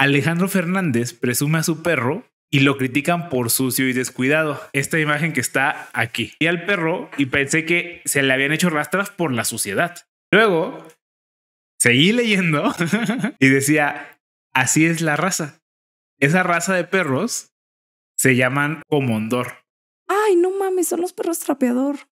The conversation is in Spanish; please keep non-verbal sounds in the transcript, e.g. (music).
Alejandro Fernández presume a su perro y lo critican por sucio y descuidado. Esta imagen que está aquí. Y al perro y pensé que se le habían hecho rastras por la suciedad. Luego seguí leyendo (laughs) y decía, así es la raza. Esa raza de perros se llaman comondor. Ay, no mames, son los perros trapeador.